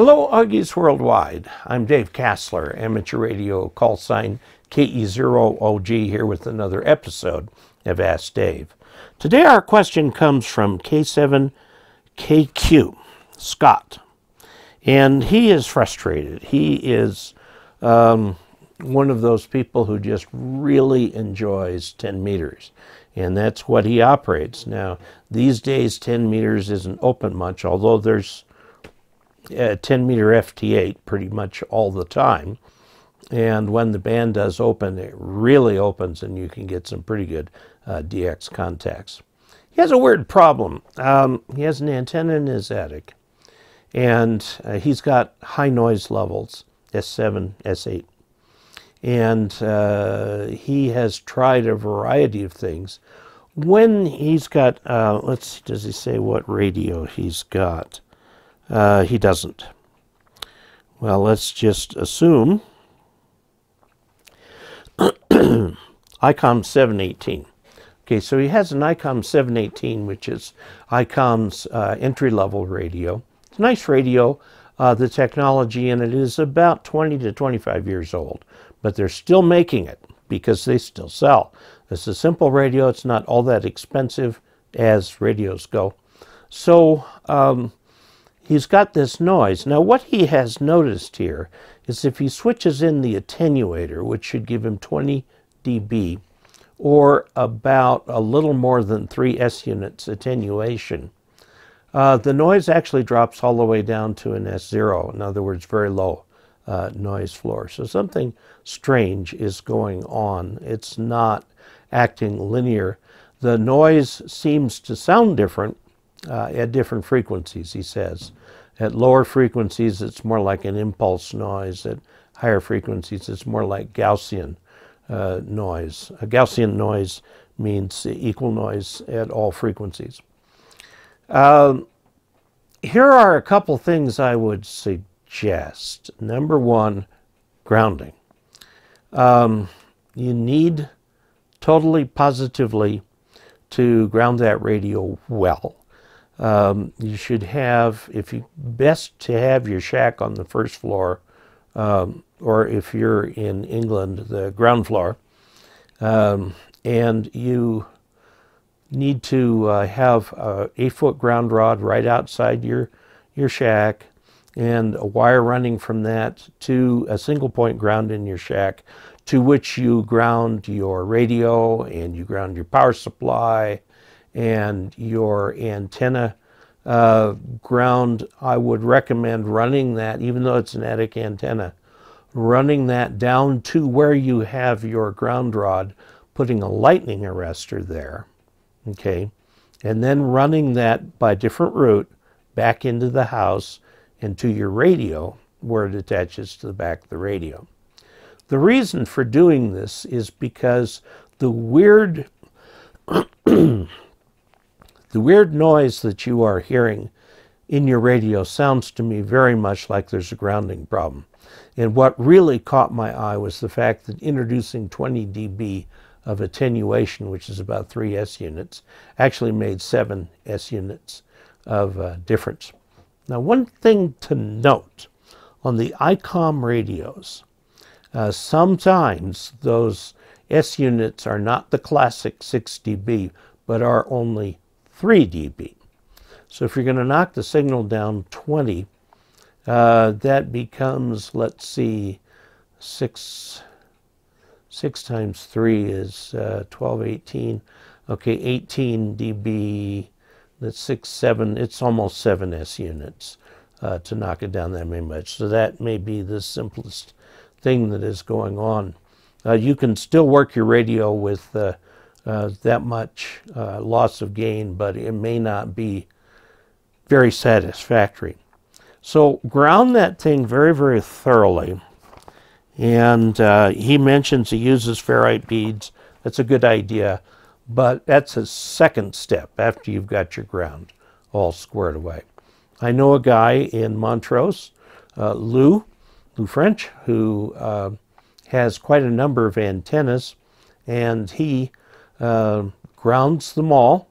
Hello, Augies Worldwide. I'm Dave Kassler, amateur radio call sign KE0OG, here with another episode of Ask Dave. Today, our question comes from K7KQ, Scott. And he is frustrated. He is um, one of those people who just really enjoys 10 meters. And that's what he operates. Now, these days, 10 meters isn't open much, although there's uh, 10 meter FT8 pretty much all the time. And when the band does open, it really opens and you can get some pretty good uh, DX contacts. He has a weird problem. Um, he has an antenna in his attic and uh, he's got high noise levels, S7, S8. And uh, he has tried a variety of things. When he's got, uh, let's see, does he say what radio he's got? Uh, he doesn't. Well, let's just assume ICOM 718. Okay, so he has an ICOM 718, which is ICOM's uh, entry-level radio. It's a nice radio. Uh, the technology in it is about 20 to 25 years old, but they're still making it because they still sell. It's a simple radio. It's not all that expensive as radios go. So um, he's got this noise. Now, what he has noticed here is if he switches in the attenuator, which should give him 20 dB, or about a little more than 3 S units attenuation, uh, the noise actually drops all the way down to an S0, in other words, very low uh, noise floor. So something strange is going on. It's not acting linear. The noise seems to sound different, uh, at different frequencies, he says. At lower frequencies, it's more like an impulse noise. At higher frequencies, it's more like Gaussian uh, noise. A Gaussian noise means equal noise at all frequencies. Um, here are a couple things I would suggest. Number one, grounding. Um, you need totally positively to ground that radio well. Um, you should have, if you best to have your shack on the first floor, um, or if you're in England, the ground floor, um, and you need to uh, have a eight foot ground rod right outside your your shack and a wire running from that to a single point ground in your shack to which you ground your radio and you ground your power supply and your antenna uh, ground, I would recommend running that, even though it's an attic antenna, running that down to where you have your ground rod, putting a lightning arrestor there, okay, and then running that by different route back into the house and to your radio where it attaches to the back of the radio. The reason for doing this is because the weird The weird noise that you are hearing in your radio sounds to me very much like there's a grounding problem. And what really caught my eye was the fact that introducing 20 dB of attenuation, which is about three S units, actually made seven S units of uh, difference. Now, one thing to note on the ICOM radios, uh, sometimes those S units are not the classic 6 dB, but are only 3 dB. So if you're going to knock the signal down 20, uh, that becomes, let's see, 6, 6 times 3 is uh, 12, 18. Okay, 18 dB, that's 6, 7, it's almost 7 S units uh, to knock it down that much. So that may be the simplest thing that is going on. Uh, you can still work your radio with uh, uh, that much uh, loss of gain, but it may not be very satisfactory. So ground that thing very, very thoroughly. And uh, he mentions he uses ferrite beads. That's a good idea, but that's a second step after you've got your ground all squared away. I know a guy in Montrose, uh, Lou, Lou French, who uh, has quite a number of antennas, and he uh, grounds the maul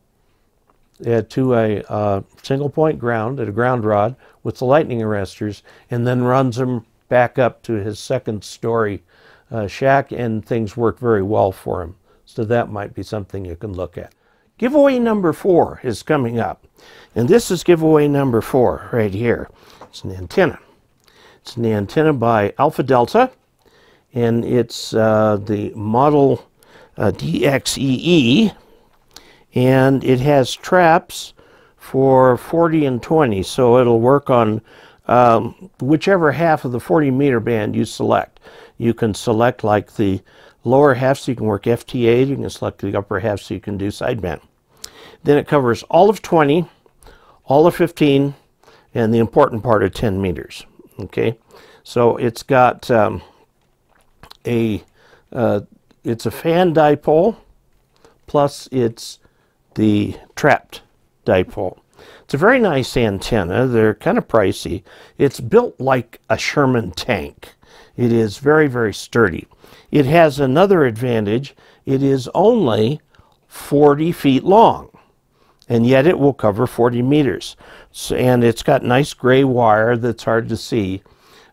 to a uh, single point ground at a ground rod with the lightning arresters and then runs him back up to his second story uh, shack and things work very well for him. So that might be something you can look at. Giveaway number four is coming up. And this is giveaway number four right here. It's an antenna. It's an antenna by Alpha Delta and it's uh, the model uh, DXEE, and it has traps for 40 and 20, so it'll work on um, whichever half of the 40 meter band you select. You can select like the lower half so you can work FT8, you can select the upper half so you can do sideband. Then it covers all of 20, all of 15, and the important part of 10 meters. Okay, so it's got um, a uh, it's a fan dipole, plus it's the trapped dipole. It's a very nice antenna. They're kind of pricey. It's built like a Sherman tank. It is very, very sturdy. It has another advantage. It is only 40 feet long, and yet it will cover 40 meters. And it's got nice gray wire that's hard to see.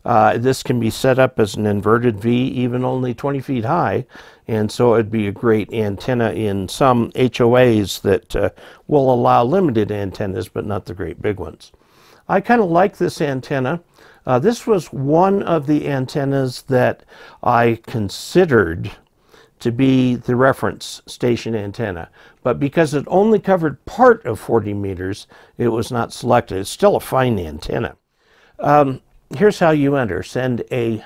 Uh, this can be set up as an inverted V, even only 20 feet high, and so it'd be a great antenna in some HOAs that uh, will allow limited antennas, but not the great big ones. I kind of like this antenna. Uh, this was one of the antennas that I considered to be the reference station antenna, but because it only covered part of 40 meters, it was not selected. It's still a fine antenna. Um, here's how you enter. Send a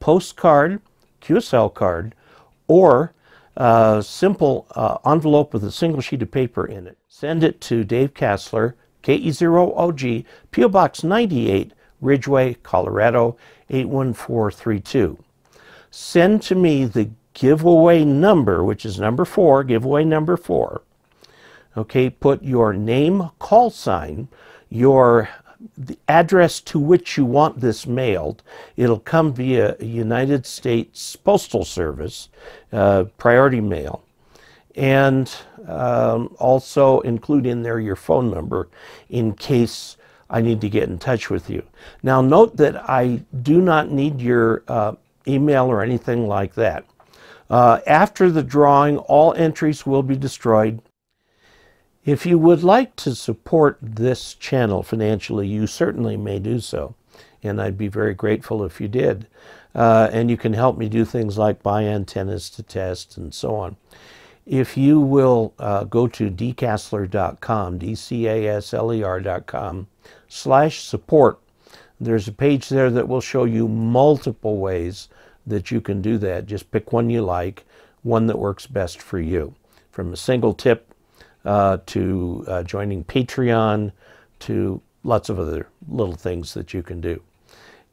postcard, QSL card, or a simple uh, envelope with a single sheet of paper in it. Send it to Dave Kassler, KE0OG, PO Box 98, Ridgeway, Colorado 81432. Send to me the giveaway number, which is number four, giveaway number four. Okay, put your name, call sign, your the address to which you want this mailed. It'll come via United States Postal Service, uh, priority mail, and um, also include in there your phone number in case I need to get in touch with you. Now, note that I do not need your uh, email or anything like that. Uh, after the drawing, all entries will be destroyed if you would like to support this channel financially, you certainly may do so. And I'd be very grateful if you did. Uh, and you can help me do things like buy antennas to test and so on. If you will uh, go to dcasler.com, D-C-A-S-L-E-R.com, slash support, there's a page there that will show you multiple ways that you can do that. Just pick one you like, one that works best for you. From a single tip uh, to uh, joining Patreon, to lots of other little things that you can do.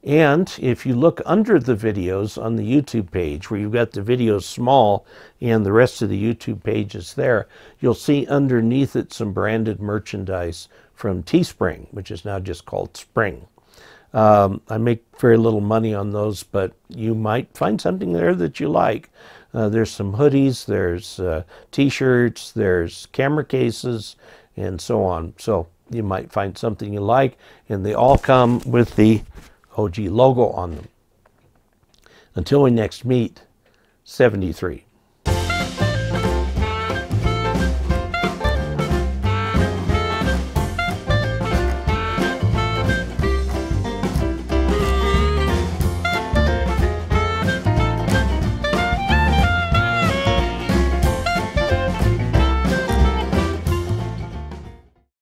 And if you look under the videos on the YouTube page, where you've got the videos small and the rest of the YouTube page is there, you'll see underneath it some branded merchandise from Teespring, which is now just called Spring. Um, I make very little money on those, but you might find something there that you like. Uh, there's some hoodies, there's uh, t-shirts, there's camera cases, and so on. So you might find something you like, and they all come with the OG logo on them. Until we next meet, 73.